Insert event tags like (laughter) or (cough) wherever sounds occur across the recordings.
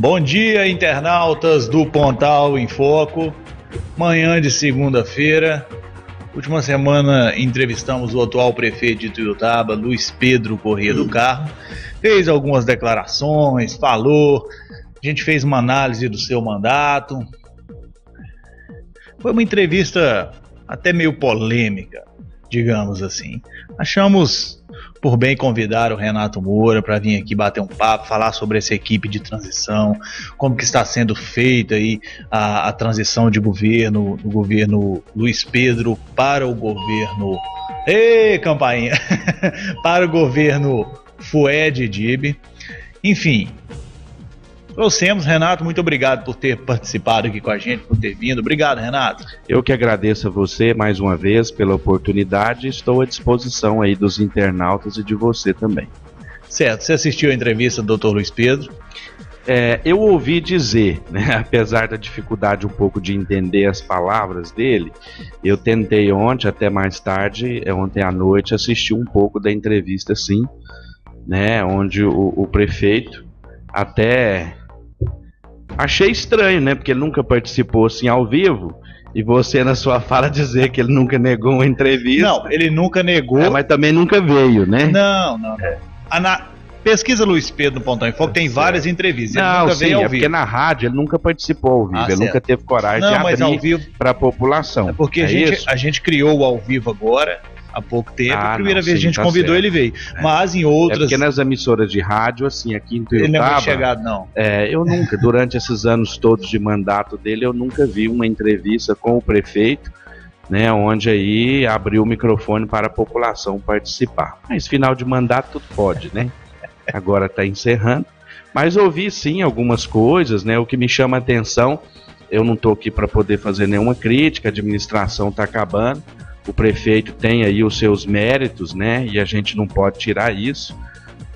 Bom dia, internautas do Pontal em Foco. Manhã de segunda-feira. Última semana entrevistamos o atual prefeito de Tuiutaba, Luiz Pedro Corrêa do Carmo. Fez algumas declarações, falou. A gente fez uma análise do seu mandato. Foi uma entrevista até meio polêmica, digamos assim. Achamos por bem convidar o Renato Moura para vir aqui bater um papo, falar sobre essa equipe de transição, como que está sendo feita aí a, a transição de governo, do governo Luiz Pedro para o governo. Ei, campainha! (laughs) para o governo Fued Dib. Enfim, trouxemos. Renato, muito obrigado por ter participado aqui com a gente, por ter vindo. Obrigado, Renato. Eu que agradeço a você mais uma vez pela oportunidade. Estou à disposição aí dos internautas e de você também. Certo, você assistiu a entrevista do Dr. Luiz Pedro? É, eu ouvi dizer, (laughs) né, apesar da dificuldade um pouco de entender as palavras dele, eu tentei ontem, até mais tarde, é, ontem à noite, assistir um pouco da entrevista, sim, né, onde o, o prefeito até Achei estranho, né? Porque ele nunca participou assim ao vivo. E você, na sua fala, (laughs) dizer que ele nunca negou uma entrevista. Não, ele nunca negou. É, mas também nunca veio, né? Não, não. É. Pesquisa Luiz Pedro no Pontão em Fogo, tem várias entrevistas. Ele não, nunca sim, veio ao vivo. É porque na rádio ele nunca participou ao vivo, ah, ele certo. nunca teve coragem não, de abrir para a população. É porque é a gente, a, gente, criou o ao vivo agora há pouco tempo. Ah, a primeira não, vez sim, a gente tá convidou, certo. ele veio. É. Mas em outras. É porque nas emissoras de rádio, assim, aqui em Tuiutaba... Ele não é chegado, não. É, eu nunca, durante esses anos todos de mandato dele, eu nunca vi uma entrevista com o prefeito. Né, onde aí abriu o microfone para a população participar. Mas final de mandato tudo pode, né? Agora está encerrando. Mas ouvi sim algumas coisas, né? O que me chama a atenção, eu não estou aqui para poder fazer nenhuma crítica, a administração está acabando, o prefeito tem aí os seus méritos, né? E a gente não pode tirar isso.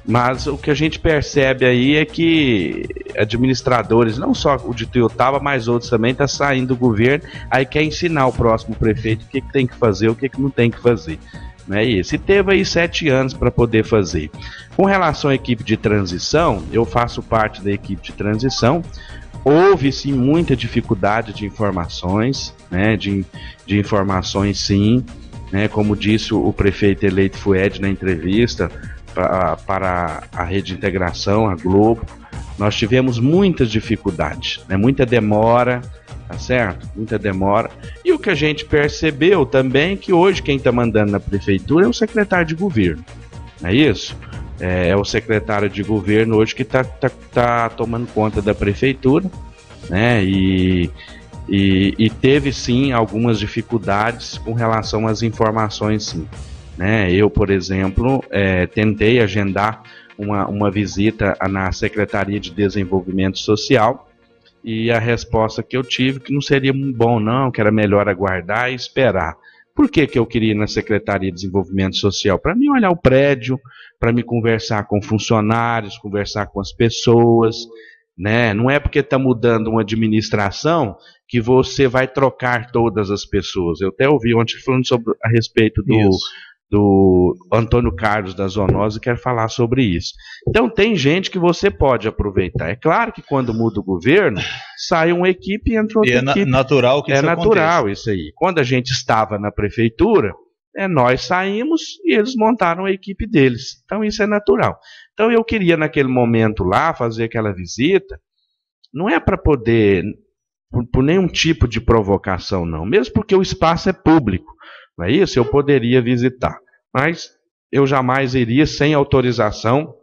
Mas o que a gente percebe aí é que administradores, não só o de Tuiutaba, mas outros também, está saindo do governo, aí quer ensinar o próximo prefeito o que, que tem que fazer, o que, que não tem que fazer. Né? E esse teve aí sete anos para poder fazer. Com relação à equipe de transição, eu faço parte da equipe de transição. Houve sim muita dificuldade de informações, né, de, de informações sim, né, como disse o prefeito eleito Fued na entrevista pra, para a Rede Integração, a Globo, nós tivemos muitas dificuldades, né, muita demora, tá certo? Muita demora. E o que a gente percebeu também é que hoje quem está mandando na prefeitura é o secretário de governo, não é isso? é, é o secretário de governo hoje que está tá, tá tomando conta da prefeitura, né? E, e, e, teve sim algumas dificuldades com relação às informações, sim. Né? Eu, por exemplo, é, tentei agendar uma, uma visita na Secretaria de Desenvolvimento Social e a resposta que eu tive que não seria bom não, que era melhor aguardar e esperar. Por que, que eu queria ir na Secretaria de Desenvolvimento Social? Para mim olhar o prédio, para me conversar com funcionários, conversar com as pessoas. Né? Não é porque está mudando uma administração que você vai trocar todas as pessoas. Eu até ouvi ontem falando sobre, a respeito do, do Antônio Carlos da Zoonose quer falar sobre isso. Então tem gente que você pode aproveitar. É claro que quando muda o governo, sai uma equipe e entra outra e é equipe. É natural que é isso natural aconteça. isso aí. Quando a gente estava na prefeitura, é, nós saímos e eles montaram a equipe deles. Então isso é natural. Então eu queria naquele momento lá fazer aquela visita. Não é para poder por, por nenhum tipo de provocação não, mesmo porque o espaço é público. Não é isso? Eu poderia visitar. Mas eu jamais iria sem autorização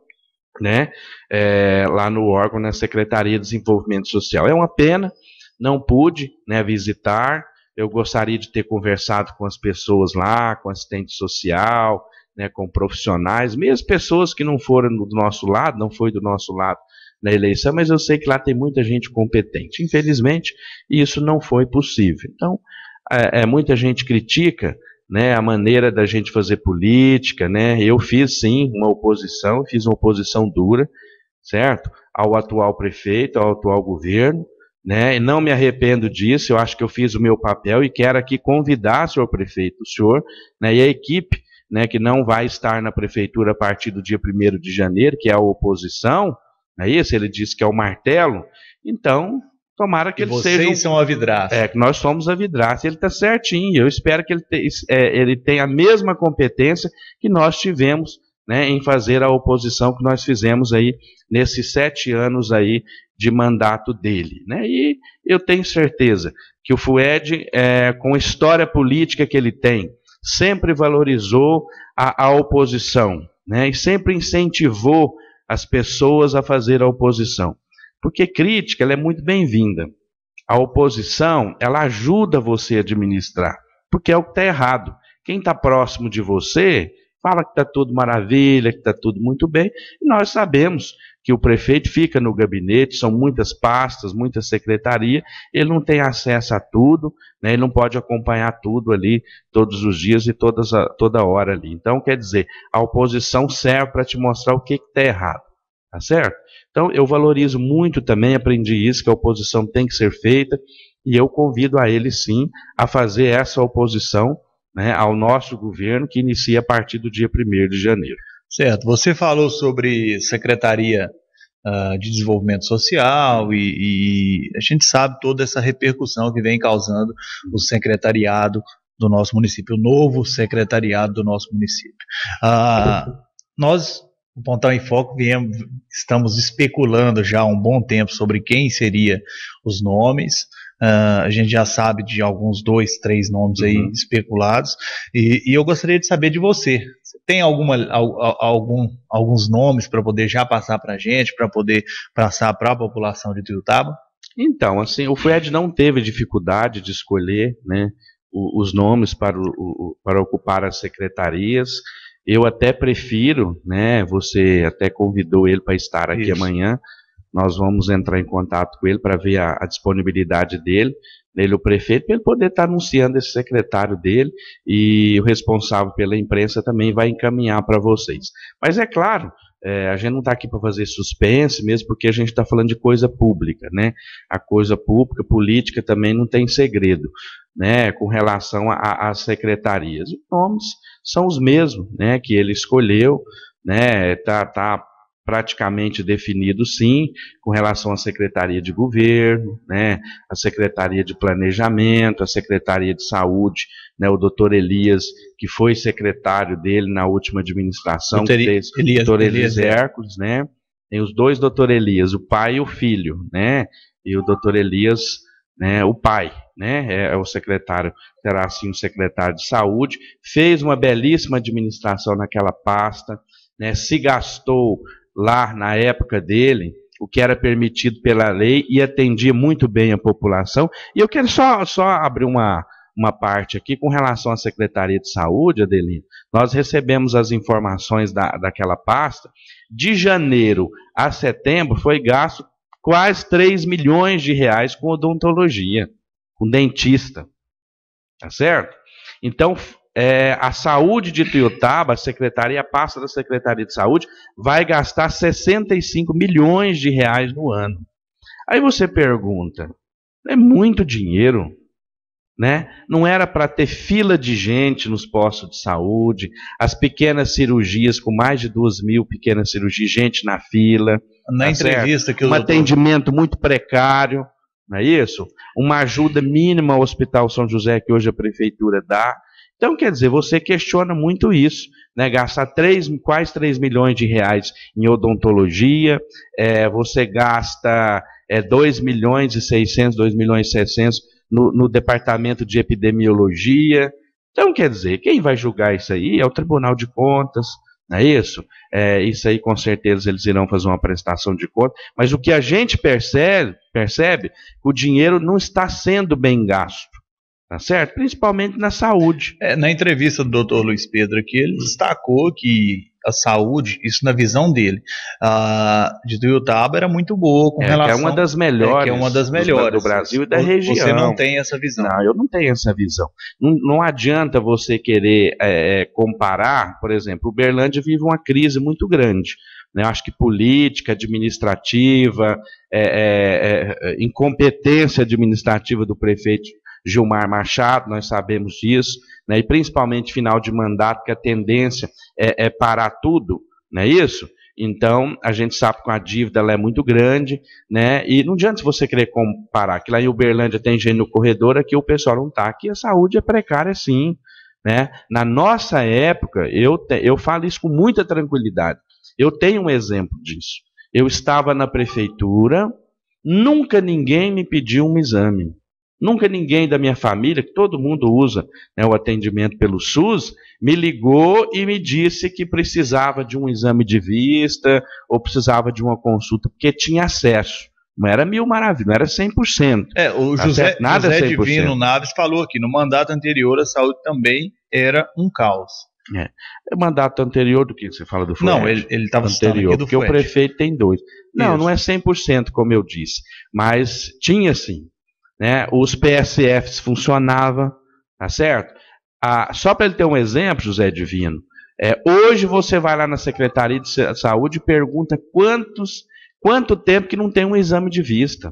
né, é, lá no órgão, na Secretaria de Desenvolvimento Social. É uma pena, não pude né, visitar. Eu gostaria de ter conversado com as pessoas lá, com assistente social, né, com profissionais, mesmo pessoas que não foram do nosso lado, não foi do nosso lado na eleição, mas eu sei que lá tem muita gente competente. Infelizmente, isso não foi possível. Então, é, é, muita gente critica né, a maneira da gente fazer política, né? Eu fiz sim uma oposição, fiz uma oposição dura, certo? Ao atual prefeito, ao atual governo, né? E não me arrependo disso, eu acho que eu fiz o meu papel e quero aqui convidar, senhor prefeito, o senhor, né, e a equipe, né, que não vai estar na prefeitura a partir do dia 1 de janeiro, que é a oposição, é isso? Ele disse que é o martelo. Então, Tomara que e ele vocês seja. Vocês um... são a vidraça. É, que nós somos a vidraça. Ele está certinho. Eu espero que ele, te... é, ele tenha a mesma competência que nós tivemos né, em fazer a oposição que nós fizemos aí nesses sete anos aí de mandato dele. Né? E eu tenho certeza que o FUED, é, com a história política que ele tem, sempre valorizou a, a oposição né, e sempre incentivou as pessoas a fazer a oposição. Porque crítica ela é muito bem-vinda. A oposição ela ajuda você a administrar, porque é o que está errado. Quem está próximo de você fala que está tudo maravilha, que está tudo muito bem, e nós sabemos que o prefeito fica no gabinete, são muitas pastas, muita secretaria, ele não tem acesso a tudo, né, ele não pode acompanhar tudo ali todos os dias e todas a, toda hora ali. Então, quer dizer, a oposição serve para te mostrar o que está errado. Tá certo? Então eu valorizo muito também, aprendi isso, que a oposição tem que ser feita, e eu convido a ele sim a fazer essa oposição né, ao nosso governo que inicia a partir do dia 1 de janeiro. Certo. Você falou sobre Secretaria uh, de Desenvolvimento Social e, e a gente sabe toda essa repercussão que vem causando o secretariado do nosso município, o novo secretariado do nosso município. Uh, nós o Pontão em Foco viemos, estamos especulando já há um bom tempo sobre quem seria os nomes. Uh, a gente já sabe de alguns dois, três nomes uhum. aí especulados. E, e, eu gostaria de saber de você. você tem alguma, algum, alguns nomes para poder já passar para a gente, para poder passar para a população de Tuiutaba? Então, assim, o Fred não teve dificuldade de escolher né, os nomes para, o, para ocupar as secretarias. Eu até prefiro, né? Você até convidou ele para estar aqui Isso. amanhã. Nós vamos entrar em contato com ele para ver a, a, disponibilidade dele, dele o prefeito, para ele poder estar tá anunciando esse secretário dele e o responsável pela imprensa também vai encaminhar para vocês. Mas é claro, é, a gente não está aqui para fazer suspense, mesmo porque a gente está falando de coisa pública, né? A coisa pública, política também não tem segredo, né? Com relação às secretarias, os nomes são os mesmos, né? Que ele escolheu, né? Tá, tá praticamente definido, sim, com relação à Secretaria de Governo, né, a Secretaria de Planejamento, a Secretaria de Saúde, né, o doutor Elias, que foi secretário dele na última administração, doutor, Elias, doutor Elias, Hércules, né, tem os dois doutor Elias, o pai e o filho, né, e o doutor Elias, né, o pai, né, é, é o secretário, terá assim o secretário de saúde, fez uma belíssima administração naquela pasta, né, se gastou lá na época dele, o que era permitido pela lei e atendia muito bem a população. E eu quero só, só abrir uma, uma parte aqui com relação à Secretaria de Saúde, Adelino. Nós recebemos as informações da, daquela pasta. De janeiro a setembro foi gasto quase 3 milhões de reais com odontologia, com dentista. Tá certo? Então, é, a saúde de Tuiutaba, a secretaria a pasta da Secretaria de Saúde, vai gastar 65 milhões de reais no ano. Aí você pergunta, é muito dinheiro, né? Não era para ter fila de gente nos postos de saúde, as pequenas cirurgias com mais de duas mil pequenas cirurgias, gente na fila. Na tá entrevista certo? que um atendimento muito precário, não é isso? Uma ajuda mínima ao Hospital São José que hoje a prefeitura dá. Então, quer dizer, você questiona muito isso, né? Gastar três, quase 3 milhões de reais em odontologia, é, você gasta é, 2 milhões e 600, 2 milhões e 700 no, no departamento de epidemiologia. Então, quer dizer, quem vai julgar isso aí é o Tribunal de Contas, não é isso? É, isso aí, com certeza, eles irão fazer uma prestação de conta. Mas o que a gente percebe, percebe, o dinheiro não está sendo bem gasto. Tá certo? Principalmente na saúde. É, na entrevista do Dr. Luiz Pedro aqui, ele destacou que a saúde, isso na visão dele, a, de Tuiutaba era muito boa com é, relação... Que é uma das melhores. É, que é uma das melhores. Do Brasil e da região. Você não tem essa visão. Não, eu não tenho essa visão. Não, não adianta você querer é, é comparar, por exemplo, o Berlândia vive uma crise muito grande. Né? Acho que política, administrativa, é, é, é incompetência administrativa do prefeito Gilmar Machado, nós sabemos disso, né, e principalmente final de mandato, que a tendência é, é parar tudo, não é isso? Então, a gente sabe que a dívida é muito grande, né? E não adianta você querer comparar, que lá em Uberlândia tem gente no corredor, aqui o pessoal não está. Aqui a saúde é precária, sim. Né? Na nossa época, eu, te, eu falo isso com muita tranquilidade. Eu tenho um exemplo disso. Eu estava na prefeitura, nunca ninguém me pediu um exame. Nunca ninguém da minha família, que todo mundo usa né, o atendimento pelo SUS, me ligou e me disse que precisava de um exame de vista ou precisava de uma consulta, porque tinha acesso. Não era mil maravilhas, não era 100%. É, o tá José, Até, nada José 100%. Divino Naves falou aqui, no mandato anterior a saúde também era um caos. É. O mandato anterior do que você fala do Fuente? Não, ele estava anterior, porque Fuente. o prefeito tem dois. Não, Isso. não é 100% como eu disse, mas tinha sim né? Os PSFs funcionava, tá certo? Ah, só para ele ter um exemplo, José Divino, é, hoje você vai lá na Secretaria de Saúde e pergunta quantos, quanto tempo que não tem um exame de vista.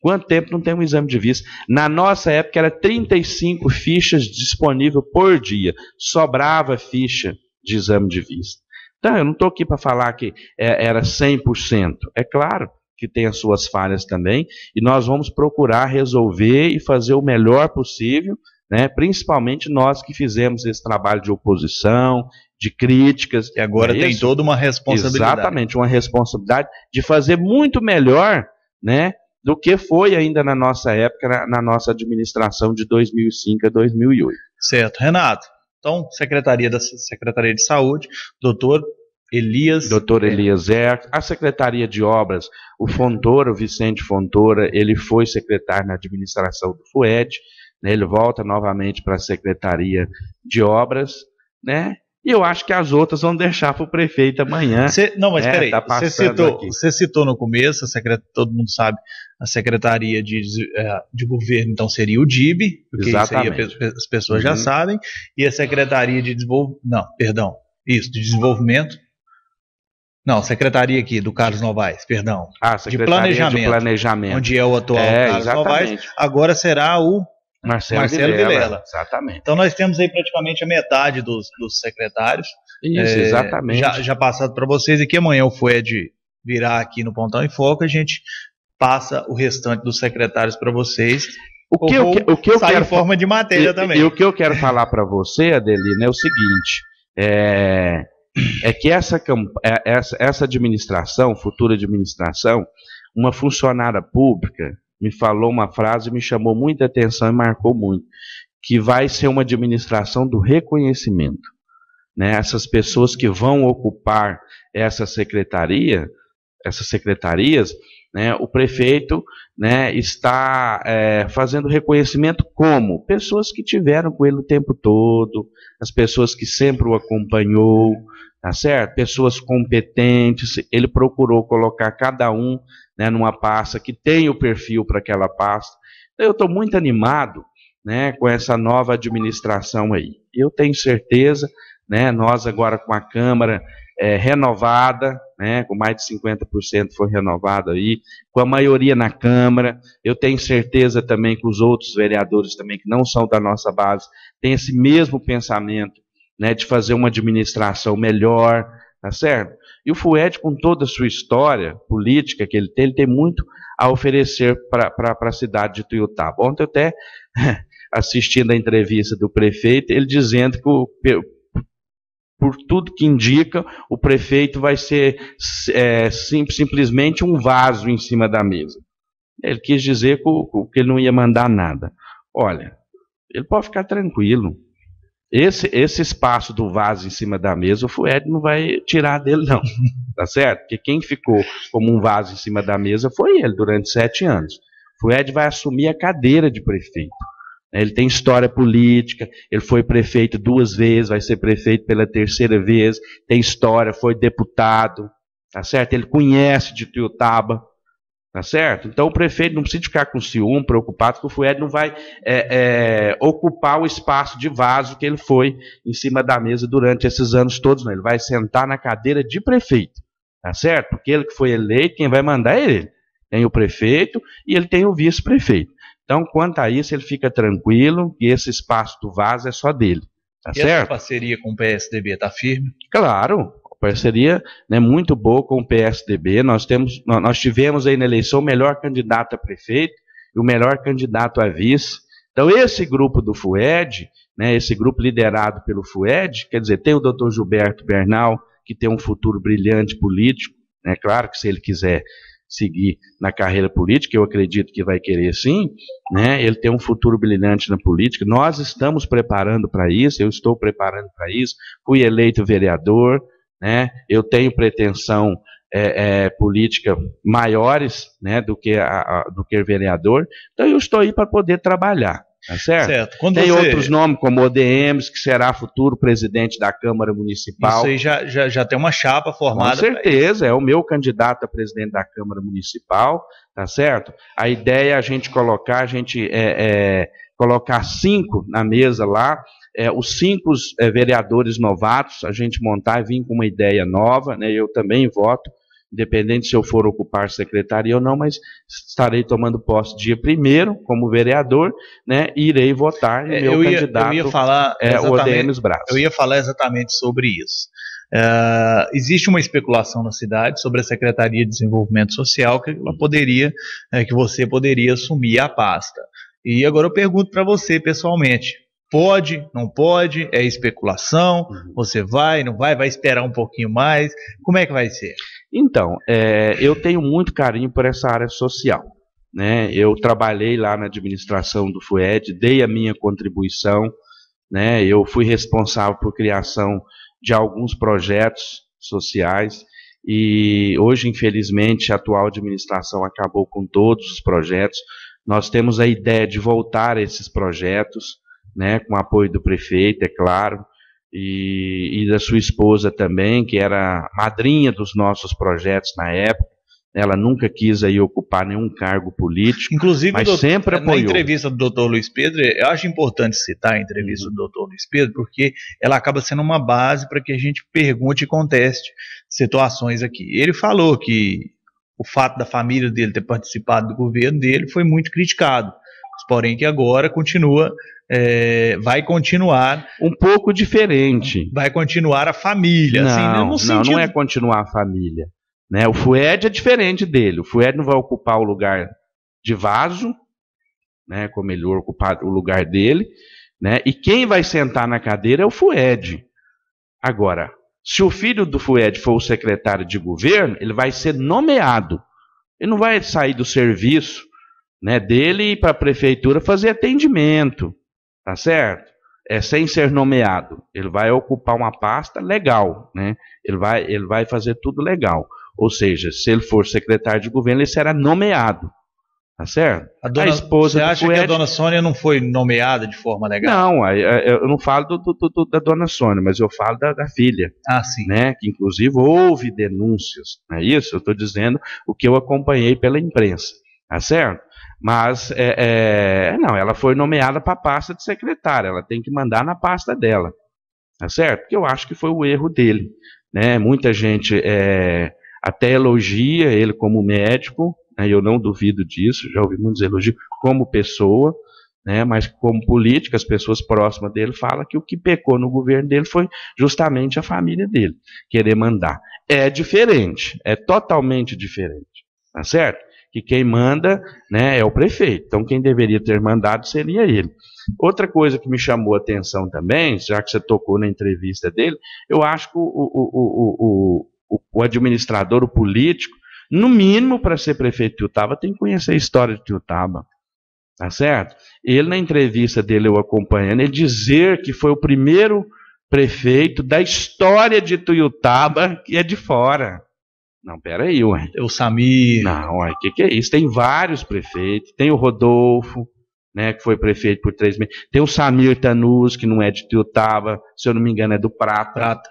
Quanto tempo não tem um exame de vista? Na nossa época era 35 fichas disponíveis por dia. Sobrava ficha de exame de vista. Então, eu não estou aqui para falar que é, era 100%. É claro, que tem as suas falhas também, e nós vamos procurar resolver e fazer o melhor possível, né, principalmente nós que fizemos esse trabalho de oposição, de críticas. E agora é tem isso? toda uma responsabilidade. Exatamente, uma responsabilidade de fazer muito melhor né, do que foi ainda na nossa época, na, na nossa administração de 2005 a 2008. Certo. Renato, então, Secretaria da Secretaria de Saúde, doutor Elias. Doutor é. Eliezer, a Secretaria de Obras, o Fontoura, o Vicente Fontoura, ele foi secretário na administração do FUED, né, ele volta novamente para a Secretaria de Obras, né? E eu acho que as outras vão deixar para o prefeito amanhã. Cê, não, mas né, peraí, você tá citou, citou, no começo, secret, todo mundo sabe, a Secretaria de, de é, Governo, então seria o DIB, porque Exatamente. as pessoas uhum. já sabem, e a Secretaria de Desenvolvimento, não, perdão, isso, de Desenvolvimento, não, secretaria aqui do Carlos Novaes, perdão. Ah, secretaria de planejamento, de planejamento. Onde é o atual é, Carlos exatamente. Novaes, agora será o Marcelo, Marcelo Vilela, Vilela. Exatamente. Então nós temos aí praticamente a metade dos, dos secretários. Isso, é, exatamente. Já, já passado para vocês e que amanhã o FUED virá aqui no Pontão em Foco, a gente passa o restante dos secretários para vocês. O que, eu, o que eu quero em forma de matéria e, também. E, e o que eu quero falar para você, Adelina, é o seguinte: é, é que essa, é, essa, essa administração, futura administração, uma funcionária pública me falou uma frase, me chamou muita atenção e marcou muito, que vai ser uma administração do reconhecimento. Né? Essas pessoas que vão ocupar essa secretaria, essas secretarias, né, o prefeito né, está é, fazendo reconhecimento como pessoas que tiveram com ele o tempo todo, as pessoas que sempre o acompanhou, tá certo? Pessoas competentes. Ele procurou colocar cada um né, numa pasta que tem o perfil para aquela pasta. eu estou muito animado né, com essa nova administração aí. Eu tenho certeza, né, nós agora com a Câmara é, renovada, né, com mais de 50% foi renovada aí, com a maioria na Câmara. Eu tenho certeza também que os outros vereadores também que não são da nossa base têm esse mesmo pensamento né, de fazer uma administração melhor, tá certo? E o FUED, com toda a sua história política que ele tem, ele tem muito a oferecer para a cidade de Tuiutaba. Ontem eu até (laughs) assistindo a entrevista do prefeito, ele dizendo que o por tudo que indica, o prefeito vai ser é, sim, simplesmente um vaso em cima da mesa. Ele quis dizer que, ele não ia mandar nada. Olha, ele pode ficar tranquilo. Esse, esse espaço do vaso em cima da mesa, o Fued não vai tirar dele, não. (laughs) Tá certo? Porque quem ficou como um vaso em cima da mesa foi ele durante sete anos. O Fued vai assumir a cadeira de prefeito. Né? Ele tem história política, ele foi prefeito duas vezes, vai ser prefeito pela terceira vez, tem história, foi deputado, tá certo? Ele conhece de Tuiutaba, tá certo? Então o prefeito não precisa ficar com ciúme, preocupado, que o Fued não vai é, é, ocupar o espaço de vaso que ele foi em cima da mesa durante esses anos todos, não. Ele vai sentar na cadeira de prefeito, tá certo? Porque ele que foi eleito, quem vai mandar é ele. Tem o prefeito e ele tem o vice-prefeito. Então, quanto a isso, ele fica tranquilo que esse espaço do vaso é só dele. Tá e certo? essa parceria com o PSDB está firme? Claro, parceria né, muito boa com o PSDB. Nós, temos, nós tivemos aí na eleição o melhor candidato a prefeito e o melhor candidato a vice. Então, esse grupo do FUED, né, esse grupo liderado pelo FUED, quer dizer, tem o doutor Gilberto Bernal, que tem um futuro brilhante político, né, claro que se ele quiser seguir na carreira política, eu acredito que vai querer sim, né? ele tem um futuro brilhante na política, nós estamos preparando para isso, eu estou preparando para isso, fui eleito vereador, né? eu tenho pretensão é, é, política maiores né, do, que a, a, do que vereador, então eu estou aí para poder trabalhar. Tá certo? certo. Quando Tem você... outros nomes, como ODMs, que será futuro presidente da Câmara Municipal. Isso aí já, já, já tem uma chapa formada. Com certeza, é o meu candidato a presidente da Câmara Municipal, tá certo? A ideia é a gente colocar, a gente é, é, colocar cinco na mesa lá, é, os cinco é, vereadores novatos, a gente montar e vir com uma ideia nova, né? Eu também voto independente se eu for ocupar secretaria ou não, mas estarei tomando posse dia primeiro como vereador, né? E irei votar é, no meu eu ia, candidato. Eu ia falar é, o Odenes Braz. Eu ia falar exatamente sobre isso. Uh, existe uma especulação na cidade sobre a Secretaria de Desenvolvimento Social que ela poderia, é, que você poderia assumir a pasta. E agora eu pergunto para você pessoalmente, Pode, não pode, é especulação, uhum. você vai, não vai, vai esperar um pouquinho mais. Como é que vai ser? Então, é, eu tenho muito carinho por essa área social. Né? Eu trabalhei lá na administração do FUED, dei a minha contribuição, né? eu fui responsável por criação de alguns projetos sociais e hoje, infelizmente, a atual administração acabou com todos os projetos. Nós temos a ideia de voltar a esses projetos, né, com o apoio do prefeito, é claro, e, e da sua esposa também, que era madrinha dos nossos projetos na época. Ela nunca quis aí ocupar nenhum cargo político, Inclusive, mas doutor, sempre apoiou. Na entrevista do doutor Luiz Pedro, eu acho importante citar a entrevista uhum. do doutor Luiz Pedro, porque ela acaba sendo uma base para que a gente pergunte e conteste situações aqui. Ele falou que o fato da família dele ter participado do governo dele foi muito criticado, porém que agora continua é, vai continuar. Um pouco diferente. Vai continuar a família. Assim, né? Não, assim, não, sentido... não é continuar a família. Né? O FUED é diferente dele. O FUED não vai ocupar o lugar de vaso, né? como ele ocupar o lugar dele. Né? E quem vai sentar na cadeira é o FUED. Agora, se o filho do FUED for o secretário de governo, ele vai ser nomeado. Ele não vai sair do serviço né, dele e para a prefeitura fazer atendimento tá certo? É, sem ser nomeado. Ele vai ocupar uma pasta legal, né? Ele vai, ele vai fazer tudo legal. Ou seja, se ele for secretário de governo, ele será nomeado. Tá certo? A, dona, a esposa Você acha que a dona Sônia não foi nomeada de forma legal? Não, é, eu não falo do, do, do, da dona Sônia, mas eu falo da, da, filha. Ah, sim. Né? Que inclusive houve denúncias. Não é isso? Eu estou dizendo o que eu acompanhei pela imprensa. Tá certo? Mas, é, é, não, ela foi nomeada para a pasta de secretária, ela tem que mandar na pasta dela, tá certo? Porque eu acho que foi o erro dele, né? Muita gente é, até elogia ele como médico, né? eu não duvido disso, já ouvi muitos elogios, como pessoa, né? mas como política, as pessoas próximas dele falam que o que pecou no governo dele foi justamente a família dele, querer mandar. É diferente, é totalmente diferente, tá certo? que quem manda né, é o prefeito. Então, quem deveria ter mandado seria ele. Outra coisa que me chamou a atenção também, já que você tocou na entrevista dele, eu acho que o, o, o, o administrador, o político, no mínimo, para ser prefeito de Tiutaba, tem que conhecer a história de Tiutaba. Tá certo? Ele, na entrevista dele, eu acompanhando, ele dizer que foi o primeiro prefeito da história de Tuiutaba que é de fora. Não, peraí, ué. É o Samir. Não, ué, o que, que é isso? Tem vários prefeitos. Tem o Rodolfo, né, que foi prefeito por três meses. Tem o Samir Tanus, que não é de Tiutaba, se eu não me engano, é do Prata. Prata.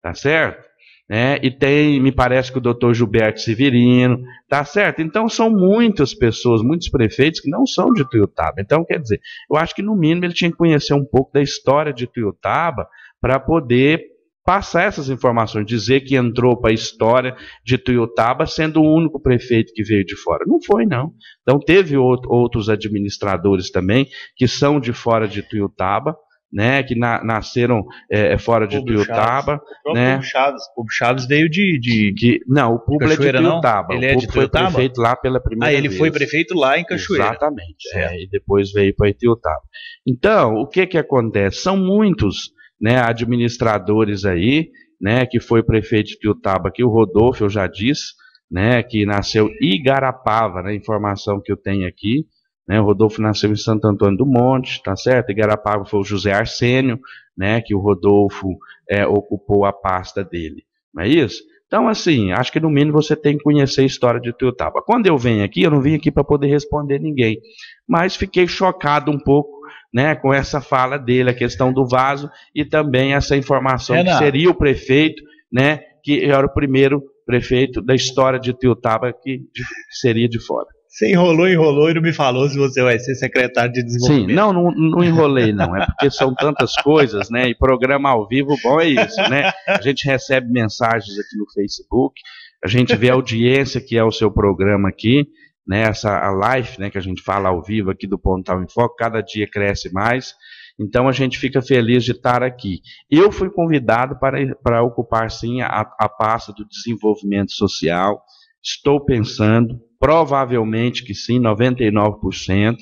Tá certo? Né? E tem, me parece que o doutor Gilberto Severino, tá certo? Então são muitas pessoas, muitos prefeitos que não são de Tuiutaba. Então, quer dizer, eu acho que no mínimo ele tinha que conhecer um pouco da história de Tuiutaba para poder passar essas informações, dizer que entrou para a história de Tuiutaba sendo o único prefeito que veio de fora. Não foi, não. Então, teve outros administradores também que são de fora de Tuiutaba, né, que na, nasceram é, é fora de Tuiutaba. O né, o Chaves, o Chaves veio de, de que, Não, o Público Cachoeira, é de Tuiutaba. Ele é de Tuiutaba? foi prefeito lá pela primeira vez. Ah, ele vez. foi prefeito lá em Cachoeira. Exatamente, é, e depois veio para Tuiutaba. Então, o que que acontece? São muitos né, administradores aí, né, que foi prefeito de Utaba, que o Rodolfo, eu já disse, né, que nasceu Igarapava, né, informação que eu tenho aqui, né, o Rodolfo nasceu em Santo Antônio do Monte, tá certo? Igarapava foi o José Arsênio, né, que o Rodolfo é, ocupou a pasta dele, não é isso? Então, assim, acho que no mínimo você tem que conhecer a história de Tuiutaba. Quando eu venho aqui, eu não vim aqui para poder responder ninguém, mas fiquei chocado um pouco né, com essa fala dele, a questão do vaso e também essa informação Renan. que seria o prefeito, né, que era o primeiro prefeito da história de Tiutaba que seria de fora. Você enrolou, enrolou e não me falou se você vai ser secretário de desenvolvimento. Sim, não, não, não enrolei não, é porque são tantas coisas, né, e programa ao vivo, bom é isso, né, a gente recebe mensagens aqui no Facebook, a gente vê a audiência que é o seu programa aqui, né, essa a live né, que a gente fala ao vivo aqui do Pontal em Foco, cada dia cresce mais, então a gente fica feliz de estar aqui. Eu fui convidado para, para ocupar sim a, a pasta do desenvolvimento social, estou pensando, provavelmente que sim, 99%,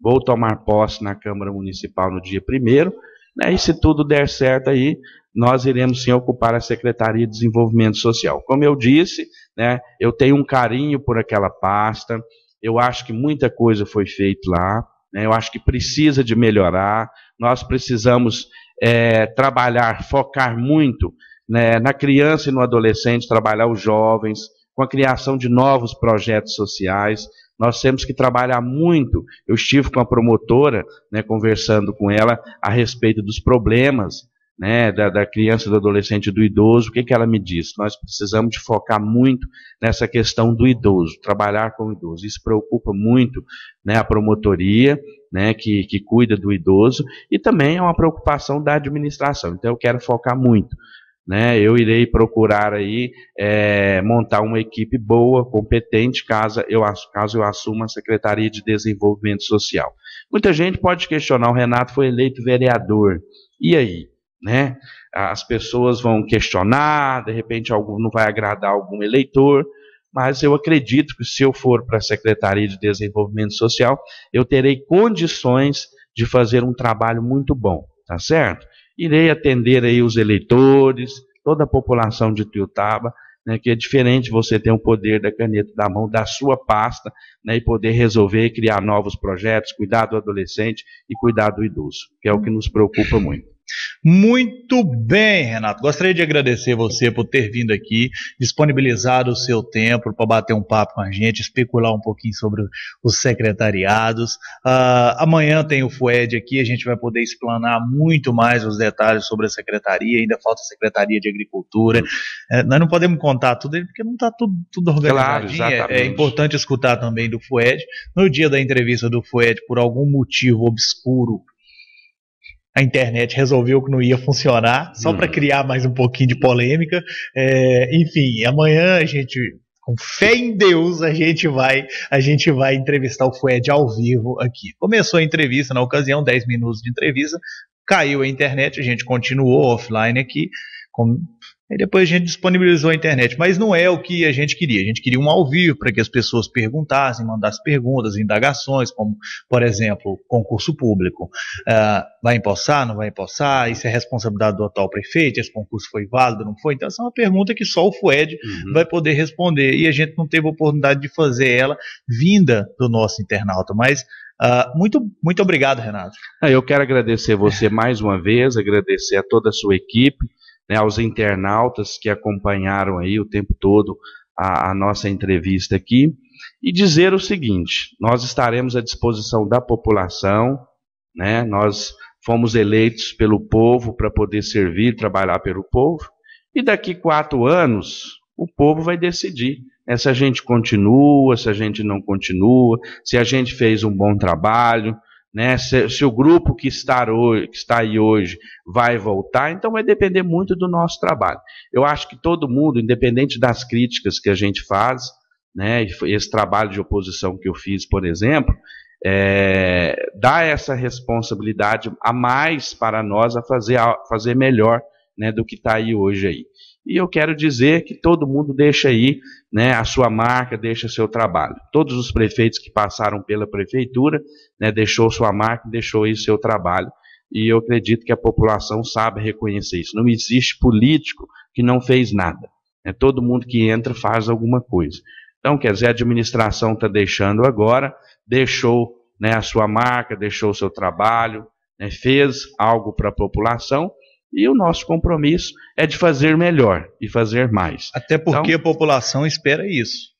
vou tomar posse na Câmara Municipal no dia 1 né, e se tudo der certo aí, nós iremos sim ocupar a Secretaria de Desenvolvimento Social. Como eu disse, né, eu tenho um carinho por aquela pasta, eu acho que muita coisa foi feita lá, né, eu acho que precisa de melhorar, nós precisamos é, trabalhar, focar muito né, na criança e no adolescente, trabalhar os jovens, com a criação de novos projetos sociais. Nós temos que trabalhar muito. Eu estive com a promotora, né, conversando com ela a respeito dos problemas né, da, da, criança, do adolescente, do idoso, o que, que ela me disse? Nós precisamos de focar muito nessa questão do idoso, trabalhar com o idoso. Isso preocupa muito né, a promotoria, né, que, que cuida do idoso, e também é uma preocupação da administração. Então, eu quero focar muito. Né, eu irei procurar aí é, montar uma equipe boa, competente, caso eu, caso eu assuma a Secretaria de Desenvolvimento Social. Muita gente pode questionar, o Renato foi eleito vereador. E aí? né? As pessoas vão questionar, de repente algum, não vai agradar algum eleitor, mas eu acredito que se eu for para a Secretaria de Desenvolvimento Social, eu terei condições de fazer um trabalho muito bom, tá certo? Irei atender aí os eleitores, toda a população de Tiutaba, né, que é diferente você ter o um poder da caneta da mão, da sua pasta, né, e poder resolver, criar novos projetos, cuidar do adolescente e cuidar do idoso, que é o que nos preocupa muito. Muito bem, Renato. Gostaria de agradecer você por ter vindo aqui, disponibilizado o seu tempo para bater um papo com a gente, especular um pouquinho sobre os secretariados. Uh, amanhã tem o FUED aqui, a gente vai poder explanar muito mais os detalhes sobre a secretaria. Ainda falta a Secretaria de Agricultura. Uh, nós não podemos contar tudo, porque não está tudo, tudo organizado. Claro, é, é importante escutar também do FUED. No dia da entrevista do FUED, por algum motivo obscuro, a internet resolveu que não ia funcionar, só hum. para criar mais um pouquinho de polêmica. É, enfim, amanhã a gente com fé em Deus, a gente vai a gente vai entrevistar o Fued ao vivo aqui. Começou a entrevista, na ocasião, 10 minutos de entrevista, caiu a internet, a gente continuou offline aqui, com, Aí depois a gente disponibilizou a internet, mas não é o que a gente queria. A gente queria um ao vivo para que as pessoas perguntassem, mandassem perguntas, indagações, como, por exemplo, concurso público. Uh, vai empossar, não vai empossar? Isso é responsabilidade do atual prefeito? Esse concurso foi válido, não foi? Então, essa é uma pergunta que só o FUED uhum. vai poder responder. E a gente não teve oportunidade de fazer ela vinda do nosso internauta, mas Uh, muito, muito obrigado, Renato. Ah, eu quero agradecer você mais uma vez, agradecer a toda a sua equipe né, aos internautas que acompanharam aí o tempo todo a, a nossa entrevista aqui e dizer o seguinte: nós estaremos à disposição da população, né? Nós fomos eleitos pelo povo para poder servir, trabalhar pelo povo, e daqui quatro anos o povo vai decidir né, se a gente continua, se a gente não continua, se a gente fez um bom trabalho, né? Se, se, o grupo que está, hoje, que está aí hoje vai voltar, então vai depender muito do nosso trabalho. Eu acho que todo mundo, independente das críticas que a gente faz, né, esse trabalho de oposição que eu fiz, por exemplo, é, dá essa responsabilidade a mais para nós a fazer, a fazer melhor né, do que está aí hoje aí. E eu quero dizer que todo mundo deixa aí né, a sua marca, deixa seu trabalho. Todos os prefeitos que passaram pela prefeitura né, deixou sua marca, deixou aí seu trabalho. E eu acredito que a população sabe reconhecer isso. Não existe político que não fez nada. É, todo mundo que entra faz alguma coisa. Então, quer dizer, a administração está deixando agora, deixou né, a sua marca, deixou o seu trabalho, né, fez algo para a população e o nosso compromisso é de fazer melhor e fazer mais. Até porque então, a população espera isso.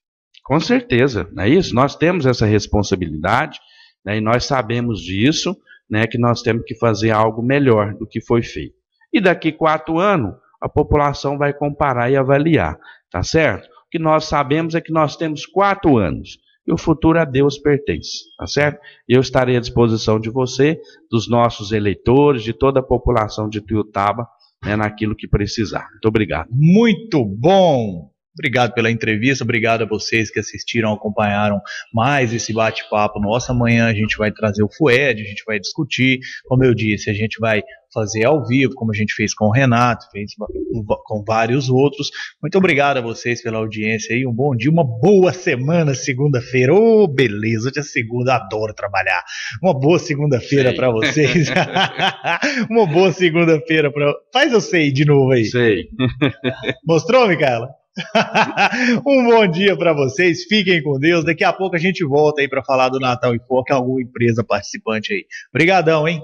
Com certeza, é isso? Nós temos essa responsabilidade né, e nós sabemos disso, né, que nós temos que fazer algo melhor do que foi feito. E daqui quatro anos, a população vai comparar e avaliar, tá certo? O que nós sabemos é que nós temos quatro anos e o futuro a Deus pertence, tá certo? Eu estarei à disposição de você, dos nossos eleitores, de toda a população de Tuiutaba, né, naquilo que precisar. Muito obrigado. Muito bom! Obrigado pela entrevista, obrigado a vocês que assistiram, acompanharam mais esse bate-papo. Nossa, amanhã a gente vai trazer o FUED, a gente vai discutir, como eu disse, a gente vai fazer ao vivo, como a gente fez com o Renato, fez com vários outros. Muito obrigado a vocês pela audiência aí, um bom dia, uma boa semana, segunda-feira. Ô, oh, beleza, hoje é segunda, adoro trabalhar. Uma boa segunda-feira para vocês. (laughs) uma boa segunda-feira para. Faz eu sei de novo aí. Sei. Mostrou, Micaela? (laughs) um bom dia para vocês, fiquem com Deus. Daqui a pouco a gente volta aí para falar do Natal e qualquer é alguma empresa participante aí. Obrigadão, hein?